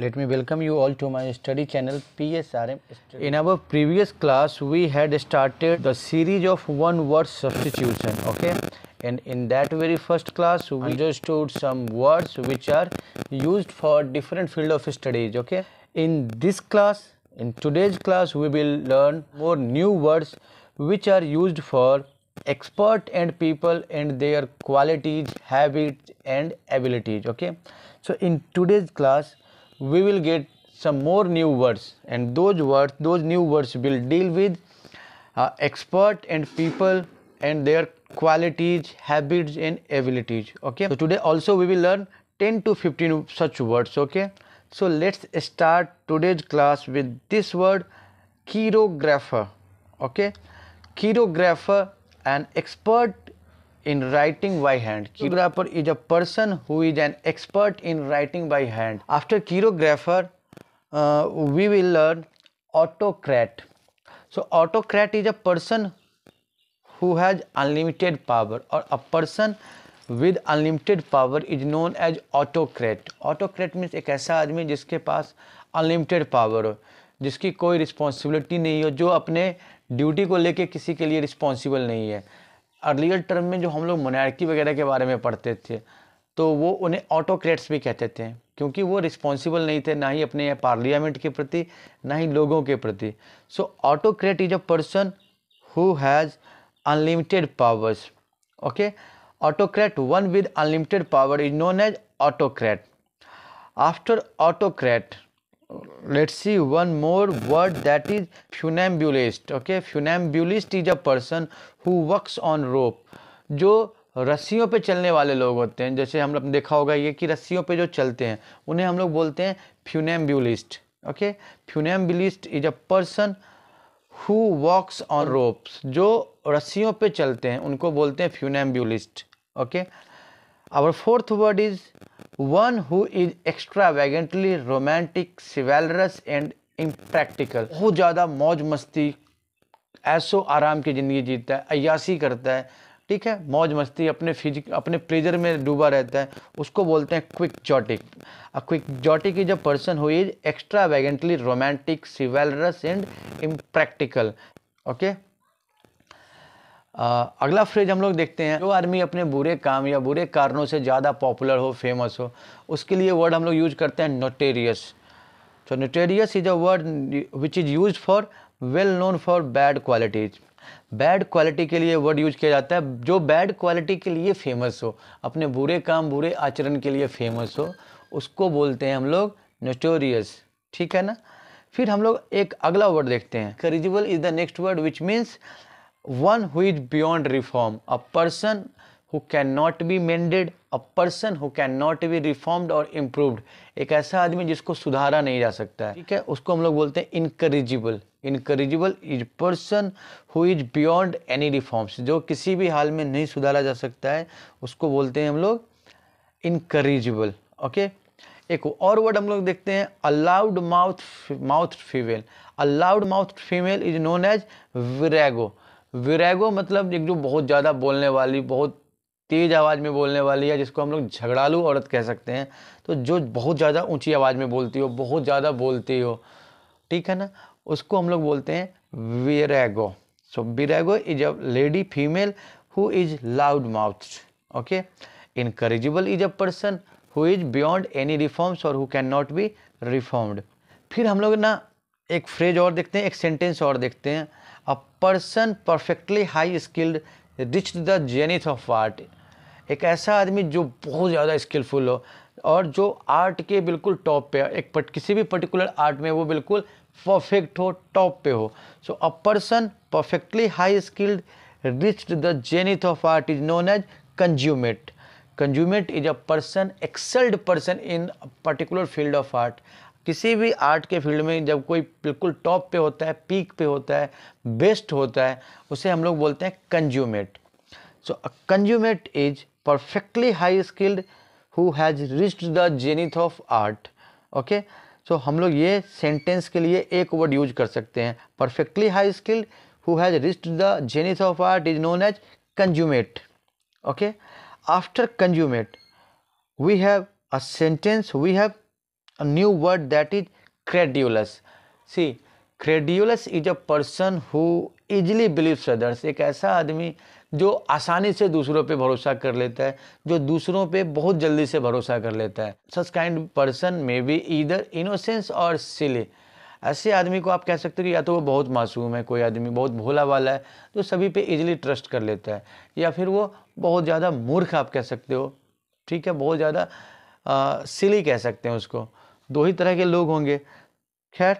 let me welcome you all to my study channel PSRM study. in our previous class we had started the series of one word substitution okay and in that very first class we understood some words which are used for different field of studies okay in this class in today's class we will learn more new words which are used for expert and people and their qualities habits and abilities okay so in today's class we will get some more new words and those words those new words will deal with uh, expert and people and their qualities habits and abilities okay so today also we will learn 10 to 15 such words okay so let's start today's class with this word chirographer okay chirographer an expert in writing by hand. Chirographer is a person who is an expert in writing by hand. After chirographer, uh, we will learn autocrat. So autocrat is a person who has unlimited power or a person with unlimited power is known as autocrat autocrat means एक ऐसा आदमी जिसके पास unlimited power हो जिसकी कोई responsibility नहीं हो जो अपने ड्यूटी को लेके किसी के लिए रिस्पॉन्सिबल नहीं है अर्लियर टर्म में जो हम लोग मोनार्की वगैरह के बारे में पढ़ते थे तो वो उन्हें ऑटोक्रेट्स भी कहते थे क्योंकि वो रिस्पॉन्सिबल नहीं थे ना ही अपने पार्लियामेंट के प्रति ना ही लोगों के प्रति so autocrat is a person who has unlimited powers okay autocrat one with unlimited power is known as autocrat after autocrat let's see one more word that is funambulist okay funambulist is a person who works on rope जो रस्सियों पे चलने वाले लोग होते हैं जैसे हम लोग देखा होगा ये कि रस्सियों पे जो चलते हैं उन्हें हम लोग बोलते हैं funambulist okay funambulist is a person who walks on ropes जो रस्सियों पे चलते हैं उनको बोलते हैं funambulist okay our fourth word is who is extravagantly romantic chivalrous and impractical वो ज़्यादा मौज मस्ती ऐसो आराम की ज़िंदगी जीता है अयासी करता है ठीक है मौज मस्ती अपने फिजिक अपने प्लेजर में डूबा रहता है उसको बोलते हैं quixotic quixotic is a person who is extravagantly romantic chivalrous and impractical okay uh, अगला फ्रेज हम लोग देखते हैं जो आदमी अपने बुरे काम या बुरे कारणों से ज़्यादा पॉपुलर हो फेमस हो उसके लिए वर्ड हम लोग यूज करते हैं नोटेरियस तो notorious is a word which is use for well known for bad qualities bad quality के लिए वर्ड यूज किया जाता है जो बैड क्वालिटी के लिए फेमस हो अपने बुरे काम बुरे आचरण के लिए फेमस हो उसको बोलते हैं हम लोग नोटोरियस ठीक है ना फिर हम लोग एक अगला वर्ड देखते हैं corrigible is the next word which means one who is beyond reform a person who can not be be a person who can not be reformed और इम्प्रूव्ड एक ऐसा आदमी जिसको सुधारा नहीं जा सकता है ठीक है उसको हम लोग बोलते हैं incorrigible incorrigible is person who is beyond any reforms जो किसी भी हाल में नहीं सुधारा जा सकता है उसको बोलते हैं हम लोग इनकरेजिबल ओके एक और वर्ड हम लोग देखते हैं aloud mouth mouth female aloud mouth female is known as virago virago मतलब एक जो बहुत ज़्यादा बोलने वाली बहुत तेज़ आवाज़ में बोलने वाली या जिसको हम लोग झगड़ालू औरत कह सकते हैं तो जो बहुत ज़्यादा ऊंची आवाज़ में बोलती हो बहुत ज़्यादा बोलती हो ठीक है ना उसको हम लोग बोलते हैं virago so virago is a lady female who is loud mouth okay incorrigible is a person who is beyond any reforms और who can not be reformed फिर हम लोग ना एक फ्रेज और देखते हैं एक सेंटेंस और देखते हैं a person perfectly high skilled reach the zenith of art एक ऐसा आदमी जो बहुत ज़्यादा स्किलफुल हो और जो आर्ट के बिल्कुल टॉप पे एक पर, किसी भी पर्टिकुलर आर्ट में वो बिल्कुल परफेक्ट हो टॉप पे हो so a person perfectly high skilled reach the zenith of art is known as consummate consummate is a person excelled person in particular field of art किसी भी आर्ट के field में जब कोई बिल्कुल टॉप पे होता है पीक पे होता है बेस्ट होता है उसे हम लोग बोलते हैं consummate so a consummate is perfectly high skilled who has reached the zenith of art okay so हम लोग ये सेंटेंस के लिए एक वर्ड यूज कर सकते हैं perfectly high skilled who has reached the zenith of art is known as consummate okay after consummate we have a sentence we have a new word that is credulous see credulous is a person who easily believes others एक ऐसा आदमी जो आसानी से दूसरों पे भरोसा कर लेता है जो दूसरों पे बहुत जल्दी से भरोसा कर लेता है such kind person may be either innocence और सिली ऐसे आदमी को आप कह सकते हो कि या तो वो बहुत मासूम है कोई आदमी बहुत भोला वाला है जो सभी पे इजीली ट्रस्ट कर लेता है या फिर वो बहुत ज़्यादा मूर्ख आप कह सकते हो ठीक है बहुत ज़्यादा सिली कह सकते हैं उसको दो ही तरह के लोग होंगे खैर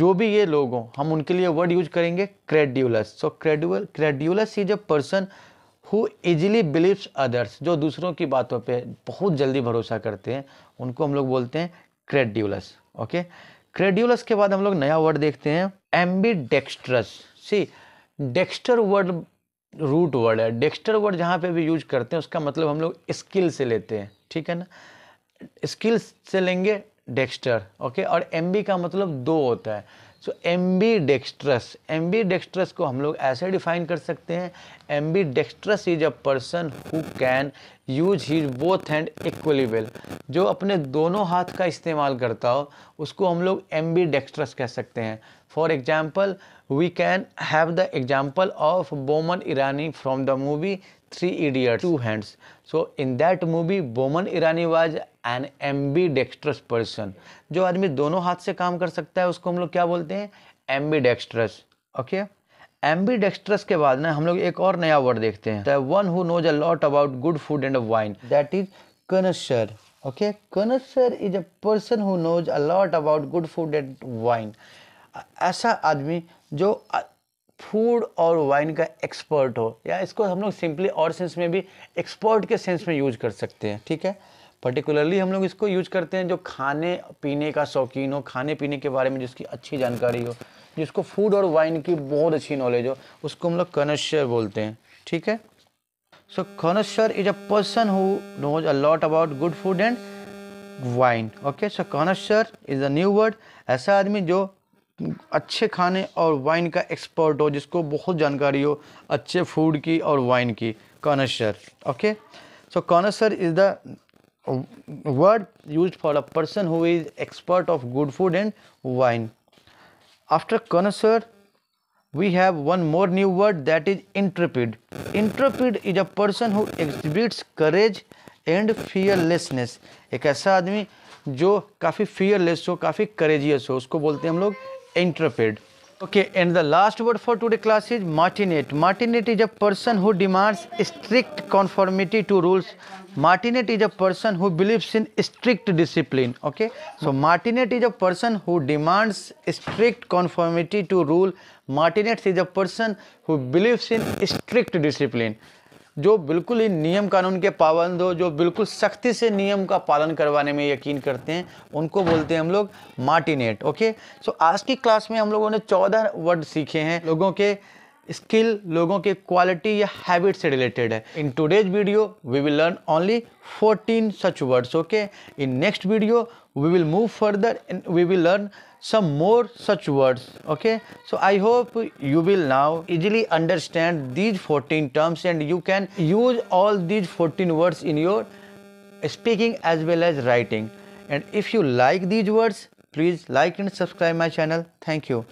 जो भी ये लोग हों हम उनके लिए वर्ड यूज करेंगे credulous so credule credulous is a person who easily believes others जो दूसरों की बातों पे बहुत जल्दी भरोसा करते हैं उनको हम लोग बोलते हैं क्रेड्यूलस ओके क्रेड्यूलस के बाद हम लोग नया वर्ड देखते हैं ambidextrous see dexter word root word है डेक्स्टर वर्ड जहाँ पे भी यूज करते हैं उसका मतलब हम लोग स्किल से लेते हैं ठीक है ना स्किल्स से लेंगे डेक्स्टर ओके और एम का मतलब दो होता है so ambidextrous ambidextrous को हम लोग ऐसे डिफाइन कर सकते हैं ambidextrous is a person who can use his both hand equally well जो अपने दोनों हाथ का इस्तेमाल करता हो उसको हम लोग एम बी डेक्स्ट्रस कह सकते हैं for example we can have the example of Boman Irani from the movie three idiot two hands so in that movie Boman Irani was an ambidextrous person जो आदमी दोनों हाथ से काम कर सकता है उसको हम लोग क्या बोलते हैं ambidextrous okay ambidextrous के बाद ना हम लोग एक और नया वर्ड देखते हैं one who knows a lot about good food and wine that is connoisseur okay connoisseur is a person who knows a lot about good food and wine ऐसा आदमी जो फूड और वाइन का एक्सपर्ट हो या इसको हम लोग सिंपली और सेंस में भी एक्सपर्ट के सेंस में यूज कर सकते हैं ठीक है पर्टिकुलरली हम लोग इसको यूज करते हैं जो खाने पीने का शौकीन हो खाने पीने के बारे में जिसकी अच्छी जानकारी हो जिसको फूड और वाइन की बहुत अच्छी नॉलेज हो उसको हम लोग कनशर बोलते हैं ठीक है so connoisseur is a person who knows a lot about good food and wine okay so connoisseur is a new word ऐसा आदमी जो अच्छे खाने और वाइन का एक्सपर्ट हो जिसको बहुत जानकारी हो अच्छे फूड की और वाइन की connoisseur okay so connoisseur is the word used for a person who is expert of good food and wine. After connoisseur, we have one more new word that is intrepid. Intrepid is a person who exhibits courage and fearlessness ek aisa aadmi jo kafi fearless ho kafi courageous ho usko bolte hain hum log intrepid Okay, and the last word for today class is martinet. Martinet is a person who demands strict conformity to rules. Martinet is a person who believes in strict discipline. Okay, so martinet is a person who demands strict conformity to rule. Martinet is a person who believes in strict discipline. जो बिल्कुल ही नियम कानून के पाबंद हो जो बिल्कुल सख्ती से नियम का पालन करवाने में यकीन करते हैं उनको बोलते हैं हम लोग मार्टिनेट ओके सो आज की क्लास में हम लोगों ने चौदह वर्ड सीखे हैं लोगों के स्किल लोगों के क्वालिटी या हैबिट से रिलेटेड है in today's video we will learn only 14 such words okay in next video we will move further and we will learn some more such words okay so I hope you will now easily understand these fourteen terms and you can use all these fourteen words in your speaking as well as writing and if you like these words please like and subscribe my channel thank you